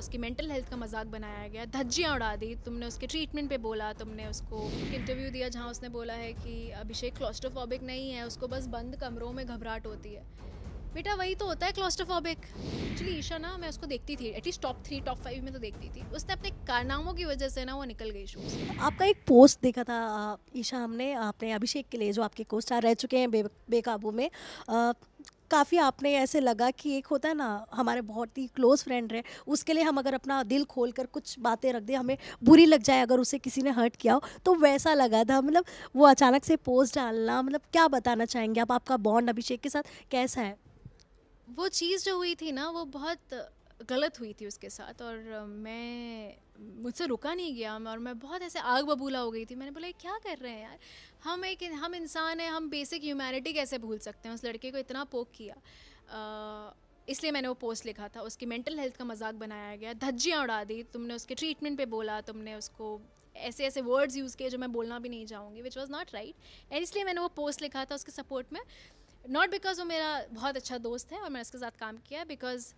उसकी mental health का मजाक बनाया गया धज्जियाँ उड़ा दी तुमने उसके ट्रीटमेंट पे बोला तुमने उसको इंटरव्यू दिया जहाँ उसने बोला है कि अभिषेक क्लॉस्ट्रोफॉबिक नहीं है उसको बस बंद कमरों में घबराहट होती है बेटा वही तो होता है क्लॉस्ट्रोफॉबिक एक्चुअली ईशा ना मैं उसको देखती थी at least top three top five में तो देखती थी उसने अपने कारनामों की वजह से ना वो निकल गई शो आपका एक पोस्ट देखा था ईशा हमने आपने अभिषेक के लिए जो आपके को स्टार रह चुके हैं बे, बेकाबू में आ, काफ़ी आपने ऐसे लगा कि एक होता है ना हमारे बहुत ही क्लोज फ्रेंड रहे उसके लिए हम अगर अपना दिल खोल कर कुछ बातें रख दें हमें बुरी लग जाए अगर उसे किसी ने हर्ट किया हो तो वैसा लगा था मतलब वो अचानक से पोस्ट डालना मतलब क्या बताना चाहेंगे आप आपका बॉन्ड अभिषेक के साथ कैसा है वो चीज़ जो हुई थी ना वो बहुत गलत हुई थी उसके साथ और मैं मुझसे रुका नहीं गया और मैं बहुत ऐसे आग बबूला हो गई थी मैंने बोला क्या कर रहे हैं यार हम एक हम इंसान हैं हम बेसिक ह्यूमैनिटी कैसे भूल सकते हैं उस लड़के को इतना पोक किया इसलिए मैंने वो पोस्ट लिखा था उसकी मेंटल हेल्थ का मजाक बनाया गया धज्जियाँ उड़ा दी तुमने उसके ट्रीटमेंट पे बोला तुमने उसको ऐसे ऐसे वर्ड्स यूज़ किए जो मैं बोलना भी नहीं चाहूँगी which was not right and इसलिए मैंने वो पोस्ट लिखा था उसके सपोर्ट में नॉट बिकॉज वो मेरा बहुत अच्छा दोस्त है और मैंने उसके साथ काम किया बिकॉज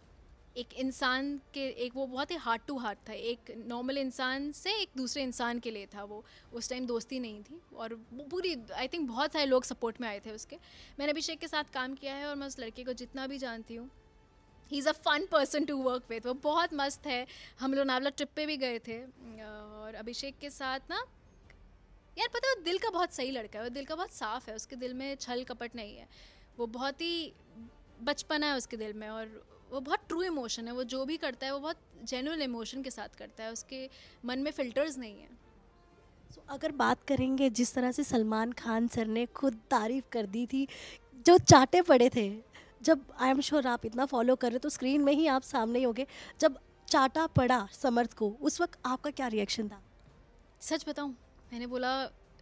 एक इंसान के एक वो बहुत ही हार्ट टू हार्ट था एक नॉर्मल इंसान से एक दूसरे इंसान के लिए था वो उस टाइम दोस्ती नहीं थी और वो पूरी आई थिंक बहुत सारे लोग सपोर्ट में आए थे उसके मैंने अभिषेक के साथ काम किया है और मैं उस लड़के को जितना भी जानती हूँ he is a fun person to work with वो बहुत मस्त है हम लोग नावला ट्रिप पे भी गए थे और अभिषेक के साथ ना यार पता है वो दिल का बहुत सही लड़का है वो दिल का बहुत साफ़ है उसके दिल में छल कपट नहीं है वो बहुत ही बचपना है उसके दिल में और वो बहुत ट्रू इमोशन है वो जो भी करता है वो बहुत जेनुअल इमोशन के साथ करता है उसके मन में फिल्टर्स नहीं है सो so, अगर बात करेंगे जिस तरह से सलमान खान सर ने खुद तारीफ कर दी थी जो चाटे पड़े थे जब आई एम श्योर आप इतना फॉलो कर रहे तो स्क्रीन में ही आप सामने ही होंगे जब चाटा पड़ा समर्थ को उस वक्त आपका क्या रिएक्शन था सच बताऊँ मैंने बोला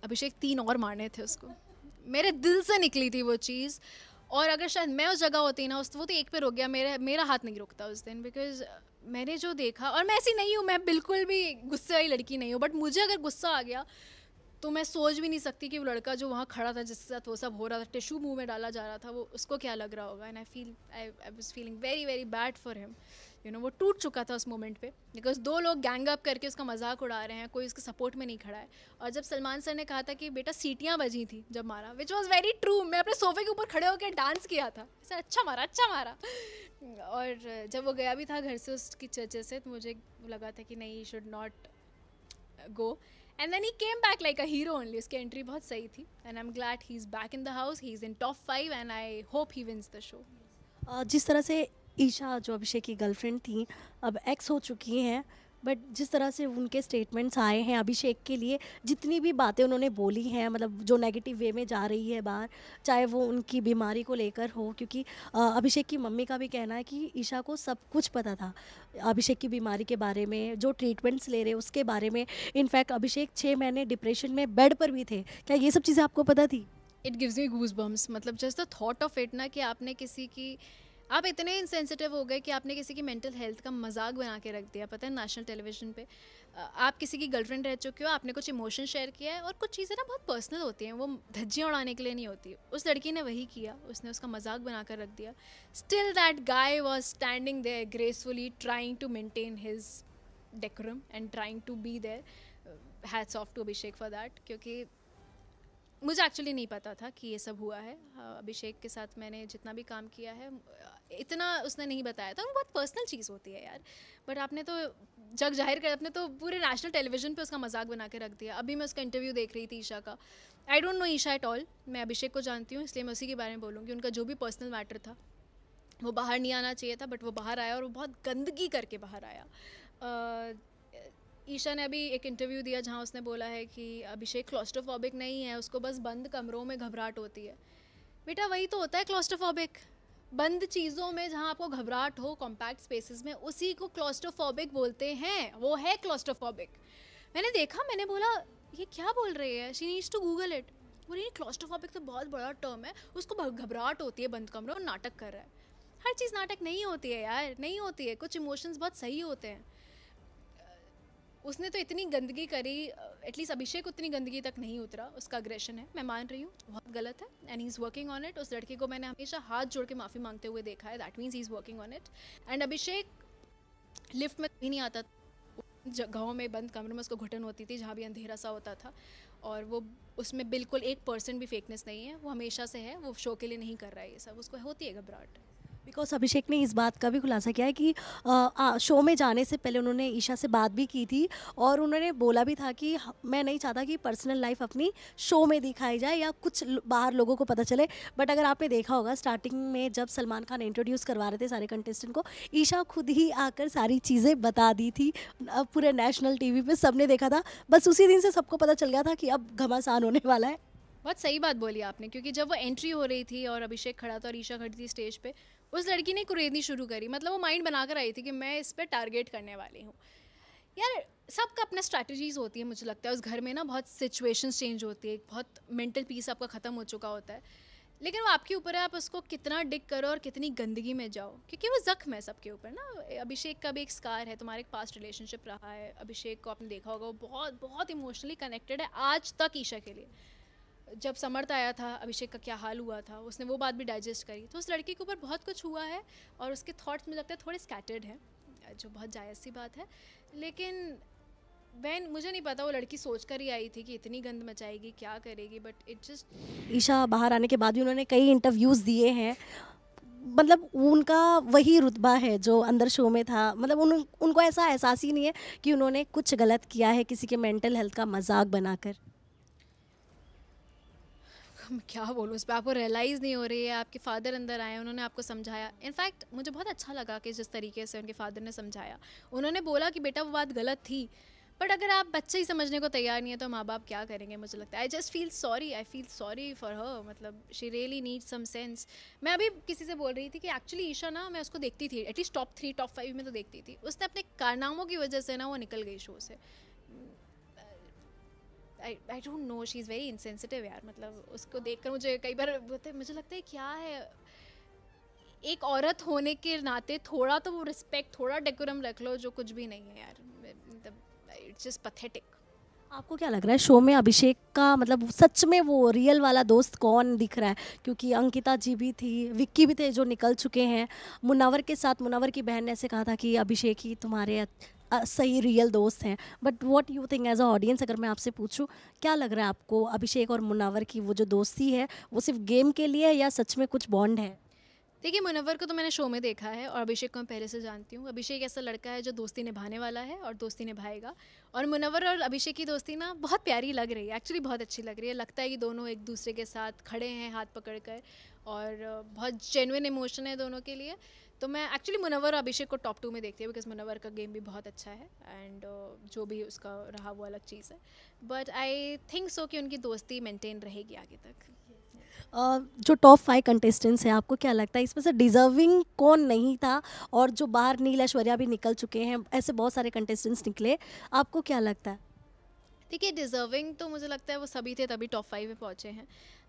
अभिषेक तीन और मारने थे उसको मेरे दिल से निकली थी वो चीज़ और अगर शायद मैं उस जगह होती ना उस वो तो एक पे रुक गया मेरा मेरा हाथ नहीं रुकता उस दिन बिकॉज मैंने जो देखा और मैं ऐसी नहीं हूँ मैं बिल्कुल भी गुस्से वाली लड़की नहीं हूँ बट मुझे अगर गुस्सा आ गया तो मैं सोच भी नहीं सकती कि वो लड़का जो वहाँ खड़ा था जिसके साथ वो सब हो रहा था टिशू मुंह में डाला जा रहा था वो उसको क्या लग रहा होगा and I feel I I was feeling very very bad for him you know वो टूट चुका था उस मोमेंट पे बिकॉज दो लोग गैंग अप करके उसका मजाक उड़ा रहे हैं कोई उसके सपोर्ट में नहीं खड़ा है और जब सलमान सर ने कहा था कि बेटा सीटियाँ बजी थी जब मारा विच वॉज़ वेरी ट्रू मैं अपने सोफे के ऊपर खड़े होकर डांस किया था सर अच्छा मारा अच्छा मारा और जब वो गया भी था घर से उसकी चर्चे से तो मुझे लगा था कि नहीं should not go and then he came back like a hero only उसकी एंट्री बहुत सही थी and I am glad he is back in the house he is in top five and I hope he wins the show जिस तरह से ईशा जो अभिषेक की girlfriend थी अब एक्स हो चुकी हैं बट जिस तरह से उनके स्टेटमेंट्स आए हैं अभिषेक के लिए जितनी भी बातें उन्होंने बोली हैं मतलब जो नेगेटिव वे में जा रही है बाहर चाहे वो उनकी बीमारी को लेकर हो क्योंकि अभिषेक की मम्मी का भी कहना है कि ईशा को सब कुछ पता था अभिषेक की बीमारी के बारे में जो ट्रीटमेंट्स ले रहे उसके बारे में इनफैक्ट अभिषेक छः महीने डिप्रेशन में बेड पर भी थे क्या ये सब चीज़ें आपको पता थी it gives me goose bumps मतलब just the thought of it ना कि आपने किसी की आप इतने इनसेंसिटिव हो गए कि आपने किसी की मेंटल हेल्थ का मजाक बना के रख दिया पता है नेशनल टेलीविजन पे आप किसी की गर्लफ्रेंड रह चुके हो आपने कुछ इमोशन शेयर किया है और कुछ चीज़ें ना बहुत पर्सनल होती हैं वो धज्जियाँ उड़ाने के लिए नहीं होती उस लड़की ने वही किया उसने उसका मजाक बना कर रख दिया still that guy was standing there gracefully trying to maintain his decorum and trying to be there Uh, hats to Abhishek for that क्योंकि मुझे एक्चुअली नहीं पता था कि ये सब हुआ है हाँ, अभिषेक के साथ मैंने जितना भी काम किया है इतना उसने नहीं बताया था बहुत पर्सनल चीज़ होती है यार बट आपने तो जग जाहिर कर आपने तो पूरे नेशनल टेलीविजन पे उसका मजाक बना के रख दिया अभी मैं उसका इंटरव्यू देख रही थी ईशा का I don't know Isha at all मैं अभिषेक को जानती हूँ इसलिए मैं उसी के बारे में बोलूँगी उनका जो भी पर्सनल मैटर था वो बाहर नहीं आना चाहिए था बट वो बाहर आया और वो बहुत गंदगी करके बाहर आया ईशा ने अभी एक इंटरव्यू दिया जहाँ उसने बोला है कि अभिषेक क्लॉस्ट्रोफोबिक नहीं है उसको बस बंद कमरों में घबराहट होती है बेटा वही तो होता है क्लॉस्ट्रोफोबिक बंद चीज़ों में जहाँ आपको घबराहट हो कॉम्पैक्ट स्पेसेस में उसी को क्लॉस्ट्रोफोबिक बोलते हैं वो है क्लॉस्ट्रोफोबिक मैंने देखा मैंने बोला ये क्या बोल रही है she needs to Google it बोली क्लॉस्ट्रोफोबिक तो बहुत बड़ा टर्म है उसको घबराहट होती है बंद कमरों और नाटक कर रहा है हर चीज़ नाटक नहीं होती है यार नहीं होती है कुछ इमोशंस बहुत सही होते हैं उसने तो इतनी गंदगी करी एटलीस्ट अभिषेक उतनी गंदगी तक नहीं उतरा उसका अग्रेशन है मैं मान रही हूँ बहुत गलत है and he is working on it उस लड़के को मैंने हमेशा हाथ जोड़ के माफ़ी मांगते हुए देखा है that means he is working on it and Abhishek lift में कभी नहीं आता जगहों में बंद कमरे में उसको घुटन होती थी जहाँ भी अंधेरा सा होता था और वो उसमें बिल्कुल एक परसेंट भी फेकनेस नहीं है वो हमेशा से है वो शो के लिए नहीं कर रहा है ये सब उसको होती है घबराहट बिकॉज अभिषेक ने इस बात का भी खुलासा किया है कि आ, आ, शो में जाने से पहले उन्होंने ईशा से बात भी की थी और उन्होंने बोला भी था कि मैं नहीं चाहता कि पर्सनल लाइफ अपनी शो में दिखाई जाए या कुछ बाहर लोगों को पता चले बट अगर आपने देखा होगा स्टार्टिंग में जब सलमान खान इंट्रोड्यूस करवा रहे थे सारे कंटेस्टेंट को ईशा खुद ही आकर सारी चीज़ें बता दी थी पूरे नेशनल टी वी सबने देखा था बस उसी दिन से सबको पता चल गया था कि अब घमासान होने वाला है बहुत सही बात बोली आपने क्योंकि जब वो एंट्री हो रही थी और अभिषेक खड़ा था और ईशा खड़ी थी स्टेज पे उस लड़की ने कुरेदनी शुरू करी मतलब वो माइंड बनाकर आई थी कि मैं इस पर टारगेट करने वाली हूँ यार सबका अपना स्ट्रैटेजीज होती है मुझे लगता है उस घर में ना बहुत सिचुएशंस चेंज होती है बहुत मेंटल पीस आपका ख़त्म हो चुका होता है लेकिन वो आपके ऊपर है आप उसको कितना डिग करो और कितनी गंदगी में जाओ क्योंकि वो ज़ख्म है सबके ऊपर ना अभिषेक का भी एक स्कार है तुम्हारे एक पास रिलेशनशिप रहा है अभिषेक को आपने देखा होगा वो बहुत बहुत इमोशनली कनेक्टेड है आज तक ईशा के लिए जब समर्थ आया था अभिषेक का क्या हाल हुआ था उसने वो बात भी डाइजेस्ट करी तो उस लड़के के ऊपर बहुत कुछ हुआ है और उसके थाट्स मुझे लगता है थोड़े स्कैटर्ड हैं जो बहुत जायज़ सी बात है लेकिन वैन मुझे नहीं पता वो लड़की सोच कर ही आई थी कि इतनी गंद मचाएगी क्या करेगी बट इट जस्ट ईशा बाहर आने के बाद भी उन्होंने कई इंटरव्यूज़ दिए हैं मतलब उनका वही रुतबा है जो अंदर शो में था मतलब उन उनको ऐसा एहसास ही नहीं है कि उन्होंने कुछ गलत किया है किसी के मेंटल हेल्थ का मजाक बनाकर क्या बोलूँ इस पर आपको रियलाइज़ नहीं हो रही है आपके फादर अंदर आए उन्होंने आपको समझाया इनफैक्ट मुझे बहुत अच्छा लगा कि जिस तरीके से उनके फादर ने समझाया उन्होंने बोला कि बेटा वो बात गलत थी बट अगर आप बच्चे ही समझने को तैयार नहीं है तो माँ बाप क्या करेंगे मुझे लगता है I just feel sorry I feel sorry for her मतलब she really need some sense मैं अभी किसी से बोल रही थी कि एक्चुअली ईशा ना मैं उसको देखती थी at least top three top five में तो देखती थी उसने अपने कारनामों की वजह से ना वो निकल गई शो से I don't know she is very insensitive यार मतलब उसको देख कर मुझे कई बार बोलते मुझे लगता है क्या है एक औरत होने के नाते थोड़ा तो वो रिस्पेक्ट थोड़ा डेकोरम रख लो जो कुछ भी नहीं है यार इट्स जस्ट पथेटिक आपको क्या लग रहा है शो में अभिषेक का मतलब सच में वो रियल वाला दोस्त कौन दिख रहा है क्योंकि अंकिता जी भी थी विक्की भी थे जो निकल चुके हैं मुनावर के साथ मुनावर की बहन ने ऐसे कहा था कि अभिषेक ही तुम्हारे सही रियल दोस्त हैं but what you think as a audience अगर मैं आपसे पूछूँ क्या लग रहा है आपको अभिषेक और मुनावर की वो जो दोस्ती है वो सिर्फ गेम के लिए है या सच में कुछ बॉन्ड है देखिए मुनवर को तो मैंने शो में देखा है और अभिषेक को मैं पहले से जानती हूँ अभिषेक ऐसा लड़का है जो दोस्ती निभाने वाला है और दोस्ती निभाएगा और मुनवर और अभिषेक की दोस्ती ना बहुत प्यारी लग रही है एक्चुअली बहुत अच्छी लग रही है लगता है कि दोनों एक दूसरे के साथ खड़े हैं हाथ पकड़ कर और बहुत जेनविन इमोशन है दोनों के लिए तो मैं एक्चुअली मुनवर और अभिषेक को टॉप टू में देखती हूँ बिकॉज मुनवर का गेम भी बहुत अच्छा है एंड uh, जो भी उसका रहा वो अलग चीज़ है बट आई थिंक सो कि उनकी दोस्ती मेंटेन रहेगी आगे तक जो टॉप फाइव कंटेस्टेंट्स हैं आपको क्या लगता है इसमें से डिजर्विंग कौन नहीं था और जो बाहर नील ऐश्वर्या भी निकल चुके हैं ऐसे बहुत सारे कंटेस्टेंट्स निकले आपको क्या लगता है देखिए डिजर्विंग तो मुझे लगता है वो सभी थे तभी टॉप फाइव में पहुँचे हैं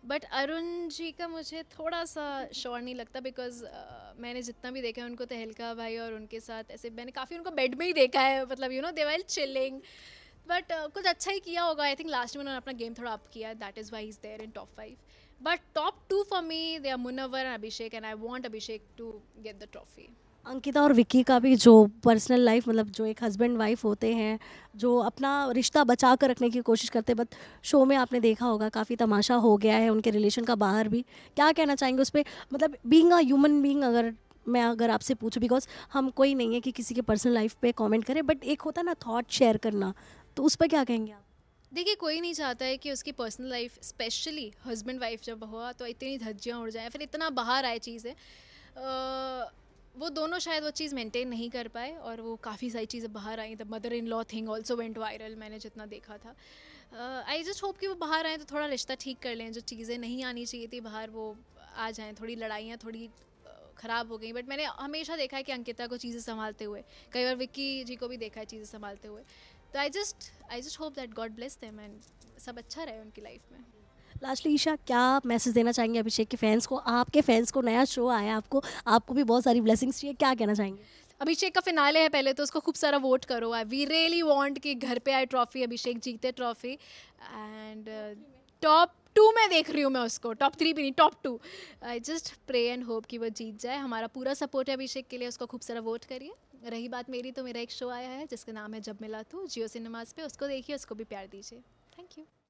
बट अरुण जी का मुझे थोड़ा सा श्योर नहीं लगता बिकॉज uh, मैंने जितना भी देखा है उनको तहलका तो भाई और उनके साथ ऐसे मैंने काफ़ी उनको बेड में ही देखा है मतलब you know they well chilling but कुछ अच्छा ही किया होगा आई थिंक लास्ट में उन्होंने अपना गेम थोड़ा अप किया that is why is there in top five But top two for me, they are Munawar and Abhishek, and I want Abhishek to get the trophy. Ankita और विक्की का भी जो personal life मतलब जो एक हस्बैंड वाइफ होते हैं जो अपना रिश्ता बचा कर रखने की कोशिश करते हैं बट शो में आपने देखा होगा काफ़ी तमाशा हो गया है उनके रिलेशन का बाहर भी क्या कहना चाहेंगे उस पर मतलब बींग अ ह्यूमन बींग अगर मैं अगर आपसे पूछूं बिकॉज हम कोई नहीं है कि किसी के पर्सनल लाइफ पे कमेंट करें बट एक होता ना थॉट शेयर करना तो उस पर क्या कहेंगे आप देखिए कोई नहीं चाहता है कि उसकी personal life specially husband wife जब हुआ तो इतनी धज्जियाँ उड़ जाए फिर इतना बाहर आए चीज़ें वो दोनों शायद वो चीज़ मेंटेन नहीं कर पाए और वो काफ़ी सारी चीज़ें बाहर आई the mother in law thing also went viral मैंने जितना देखा था आई जस्ट होप कि वो बाहर आएँ तो थोड़ा रिश्ता ठीक कर लें जो चीज़ें नहीं आनी चाहिए थी बाहर वो आ जाएँ थोड़ी लड़ाइयाँ थोड़ी ख़राब हो गई बट मैंने हमेशा देखा है कि अंकिता को चीज़ें संभालते हुए कई बार विक्की जी को भी देखा है चीज़ें संभालते हुए तो I just I just hope that God bless them and सब अच्छा रहे उनकी लाइफ में लास्टली ईशा क्या मैसेज देना चाहेंगे अभिषेक के फैंस को आपके फैंस को नया शो आया आपको आपको भी बहुत सारी ब्लेसिंग्स चाहिए क्या कहना चाहेंगे अभिषेक का फिनाले है पहले तो उसको खूब सारा वोट करो आई वी रियली वांट कि घर पे आए ट्रॉफी अभिषेक जीते ट्रॉफी एंड टॉप टू में देख रही हूँ मैं उसको टॉप थ्री भी नहीं top two I just pray and hope कि वो जीत जाए हमारा पूरा सपोर्ट है अभिषेक के लिए उसको खूब सारा वोट करिए रही बात मेरी तो मेरा एक शो आया है जिसका नाम है जब मिला तो जियो सिनेमाज पे उसको देखिए उसको भी प्यार दीजिए थैंक यू